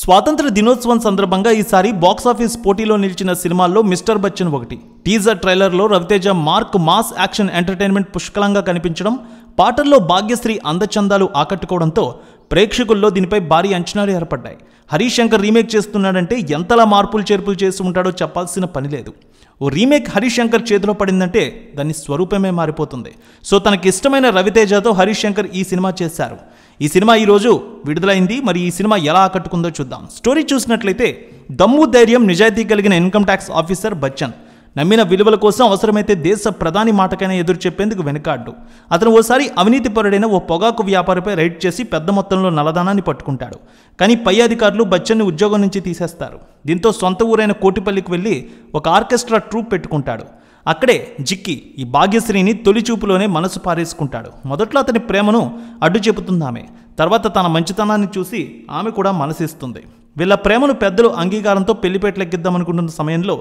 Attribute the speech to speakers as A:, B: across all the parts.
A: స్వాతంత్ర దినోత్సవం సందర్భంగా ఈసారి బాక్సాఫీస్ పోటీలో నిలిచిన సినిమాల్లో మిస్టర్ బచ్చన్ ఒకటి టీజర్ ట్రైలర్లో Raviteja mark mass action entertainment పుష్కలంగా కనిపించడం పాటల్లో భాగ్యశ్రీ అందచందాలు ఆకట్టుకోవడంతో ప్రేక్షకుల్లో దీనిపై భారీ అంచనాలు ఏర్పడ్డాయి హరీష్ శంకర్ రీమేక్ చేస్తున్నాడంటే ఎంతలా మార్పులు చేర్పులు చేసి ఉంటాడో చెప్పాల్సిన పని లేదు ఓ రీమేక్ హరీష్ శంకర్ చేతిలో పడిందంటే దాని స్వరూపమే మారిపోతుంది సో తనకి ఇష్టమైన రవితేజతో హరీష్ శంకర్ ఈ సినిమా చేశారు ఈ సినిమా ఈరోజు విడుదలైంది మరి ఈ సినిమా ఎలా ఆకట్టుకుందో చూద్దాం స్టోరీ చూసినట్లయితే దమ్ము ధైర్యం నిజాయితీ కలిగిన ఇన్కమ్ ట్యాక్స్ ఆఫీసర్ బచ్చన్ నమ్మిన విలువల కోసం అవసరమైతే దేశ ప్రధాని మాటకైనా ఎదురు చెప్పేందుకు వెనుకాడు అతను ఓసారి అవినీతి పరుడైన ఓ పొగాకు వ్యాపారిపై రైడ్ చేసి పెద్ద మొత్తంలో నలదానాన్ని పట్టుకుంటాడు కానీ పై అధికారులు బచ్చన్ని ఉద్యోగం నుంచి తీసేస్తారు దీంతో సొంత ఊరైన కోటిపల్లికి వెళ్ళి ఒక ఆర్కెస్ట్రా ట్రూప్ పెట్టుకుంటాడు అక్కడే జిక్కి ఈ భాగ్యశ్రీని తొలి చూపులోనే మనసు పారేసుకుంటాడు మొదట్లో అతని ప్రేమను అడ్డు చెబుతుందామె తర్వాత తన మంచితనాన్ని చూసి ఆమె కూడా మనసిస్తుంది వీళ్ళ ప్రేమను పెద్దలు అంగీకారంతో పెళ్లిపేట లెక్కిద్దామనుకుంటున్న సమయంలో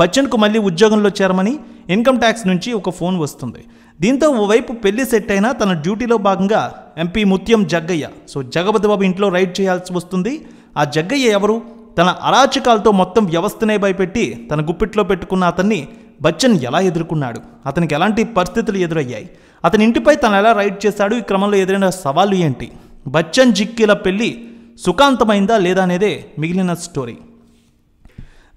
A: బచ్చన్కు మళ్ళీ ఉద్యోగంలో చేరమని ఇన్కమ్ ట్యాక్స్ నుంచి ఒక ఫోన్ వస్తుంది దీంతో ఓవైపు పెళ్లి సెట్ అయినా తన డ్యూటీలో భాగంగా ఎంపీ ముత్యం జగ్గయ్య సో జగపతిబాబు ఇంట్లో రైడ్ చేయాల్సి వస్తుంది ఆ జగ్గయ్య ఎవరు తన అరాచకాలతో మొత్తం వ్యవస్థనే భయపెట్టి తన గుప్పిట్లో పెట్టుకున్న అతన్ని బచ్చన్ ఎలా ఎదుర్కొన్నాడు అతనికి ఎలాంటి పరిస్థితులు ఎదురయ్యాయి అతని ఇంటిపై తను ఎలా రైడ్ చేశాడు ఈ క్రమంలో ఎదురైన సవాళ్ళు ఏంటి బచ్చన్ జిక్కీల పెళ్ళి సుఖాంతమైందా లేదా అనేదే మిగిలిన స్టోరీ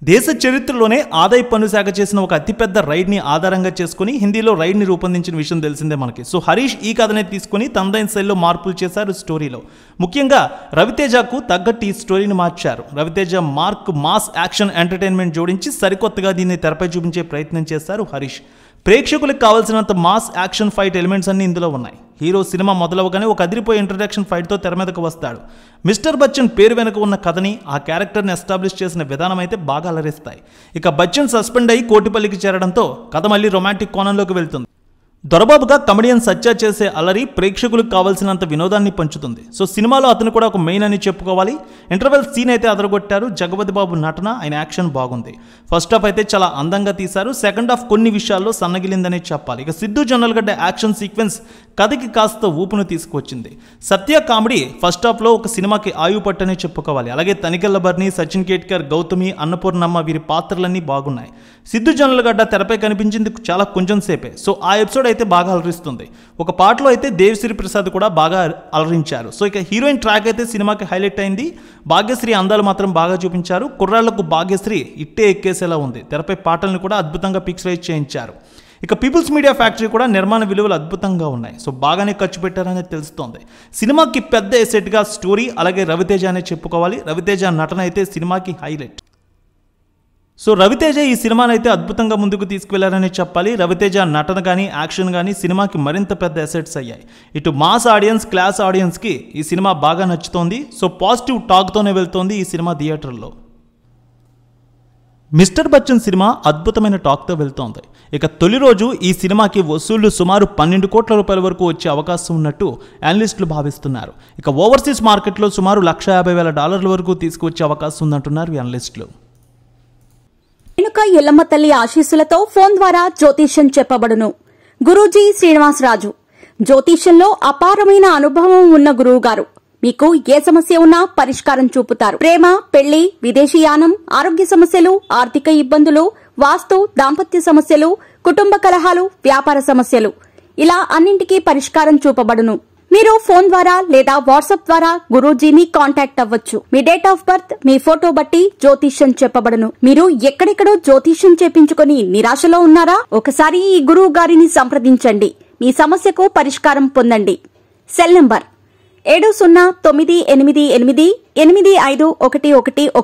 A: దేశ చరిత్రలోనే ఆదాయ పన్ను శాఖ చేసిన ఒక అతిపెద్ద రైడ్ని ఆధారంగా చేసుకుని హిందీలో రైడ్ని రూపొందించిన విషయం తెలిసిందే మనకి సో హరీష్ ఈ కథనే తీసుకుని తనదైన శైలిలో మార్పులు చేశారు స్టోరీలో ముఖ్యంగా రవితేజకు తగ్గట్టు ఈ స్టోరీని మార్చారు Raviteja mark mass action entertainment జోడించి సరికొత్తగా దీన్ని తెరపై చూపించే ప్రయత్నం చేశారు హరీష్ ప్రేక్షకులకు కావాల్సినంత మాస్ యాక్షన్ ఫైట్ ఎలిమెంట్స్ అన్నీ ఇందులో ఉన్నాయి హీరో సినిమా మొదలవగానే ఒక అదిరిపోయే ఇంట్రడక్షన్ ఫైట్తో తెర మీదకు వస్తాడు మిస్టర్ బచ్చన్ పేరు వెనుక ఉన్న కథని ఆ క్యారెక్టర్ని ఎస్టాబ్లిష్ చేసిన విధానం అయితే బాగా అలరిస్తాయి ఇక బచ్చన్ సస్పెండ్ అయ్యి కోటిపల్లికి చేరడంతో కథ మళ్ళీ రొమాంటిక్ కోణంలోకి వెళ్తుంది దొరబాబుగా కమెడియన్ సత్య చేసే అలరి ప్రేక్షకులకు కావాల్సినంత వినోదాన్ని పంచుతుంది సో సినిమాలో అతను కూడా ఒక మెయిన్ అని చెప్పుకోవాలి ఇంటర్వెల్ సీన్ అయితే అదరగొట్టారు జగపతి బాబు నటన ఆయన యాక్షన్ బాగుంది ఫస్ట్ హాఫ్ అయితే చాలా అందంగా తీశారు సెకండ్ హాఫ్ కొన్ని విషయాల్లో సన్నగిలిందనే చెప్పాలి ఇక సిద్ధు గడ్డ యాక్షన్ సీక్వెన్స్ కథకి కాస్త ఊపును తీసుకొచ్చింది సత్య కామెడీ ఫస్ట్ హాఫ్లో ఒక సినిమాకి ఆయు పట్టనే చెప్పుకోవాలి అలాగే తనికెళ్ళ బర్ని సచిన్ కేట్కర్ గౌతమి అన్నపూర్ణమ్మ వీరి పాత్రలన్నీ బాగున్నాయి సిద్ధు గడ్డ తెరపై కనిపించింది చాలా కొంచెం సేపే సో ఆ ఎపిసోడ్ అయితే బాగా అలరిస్తుంది ఒక పాటలో అయితే దేవిశ్రీ ప్రసాద్ కూడా బాగా అలరించారు సో ఇక హీరోయిన్ ట్రాక్ అయితే సినిమాకి హైలైట్ అయింది భాగ్యశ్రీ అందాలు మాత్రం బాగా చూపించారు కుర్రాళ్లకు భాగ్యశ్రీ ఇట్టే ఎక్కేసేలా ఉంది తెరపై పాటలను కూడా అద్భుతంగా పిక్చరైజ్ చేయించారు ఇక పీపుల్స్ మీడియా ఫ్యాక్టరీ కూడా నిర్మాణ విలువలు అద్భుతంగా ఉన్నాయి సో బాగానే ఖర్చు పెట్టారని తెలుస్తోంది సినిమాకి పెద్ద ఎసెట్గా స్టోరీ అలాగే రవితేజ అనే చెప్పుకోవాలి రవితేజ నటన అయితే సినిమాకి హైలైట్ సో రవితేజ ఈ సినిమాను అయితే అద్భుతంగా ముందుకు తీసుకువెళ్లారని చెప్పాలి రవితేజ నటన కానీ యాక్షన్ కానీ సినిమాకి మరింత పెద్ద అసెట్స్ అయ్యాయి ఇటు మాస్ ఆడియన్స్ క్లాస్ ఆడియన్స్కి ఈ సినిమా బాగా నచ్చుతోంది సో పాజిటివ్ టాక్తోనే వెళ్తోంది ఈ సినిమా థియేటర్లో మిస్టర్ బచ్చన్ సినిమా అద్భుతమైన టాక్తో వెళ్తోంది ఇక తొలి రోజు ఈ సినిమాకి వసూళ్లు సుమారు పన్నెండు కోట్ల రూపాయల వరకు వచ్చే అవకాశం ఉన్నట్టు అనలిస్టులు భావిస్తున్నారు ఇక ఓవర్సీస్ మార్కెట్లో సుమారు లక్ష యాభై వేల డాలర్ల వరకు తీసుకువచ్చే అవకాశం ఉందంటున్నారు అనలిస్టులు
B: రేణుక ఎల్లమ్మ తల్లి ఆశీస్సులతో ఫోన్ ద్వారా జ్యోతిష్యం చెప్పబడును గురూజీ శ్రీనివాసరాజు జ్యోతిష్యంలో అపారమైన అనుభవం ఉన్న గురువు గారు మీకు ఏ సమస్య ఉన్నా పరిష్కారం చూపుతారు ప్రేమ పెళ్లి విదేశీయానం ఆరోగ్య సమస్యలు ఆర్థిక ఇబ్బందులు వాస్తు దాంపత్య సమస్యలు కుటుంబ కలహాలు వ్యాపార సమస్యలు ఇలా అన్నింటికీ పరిష్కారం చూపబడును మీరు ఫోన్ ద్వారా లేదా వాట్సాప్ ద్వారా గురూజీని కాంటాక్ట్ అవ్వచ్చు మీ డేట్ ఆఫ్ బర్త్ మీ ఫోటో బట్టి జ్యోతిష్యం చెప్పబడను మీరు ఎక్కడెక్కడో జ్యోతిష్యం చేపించుకుని నిరాశలో ఉన్నారా ఒకసారి ఈ గురువు గారిని సంప్రదించండి మీ సమస్యకు పరిష్కారం పొందండి సెల్ నంబర్ ఏడు సున్నా తొమ్మిది ఎనిమిది ఎనిమిది ఎనిమిది ఐదు ఒకటి ఒకటి ఒకటి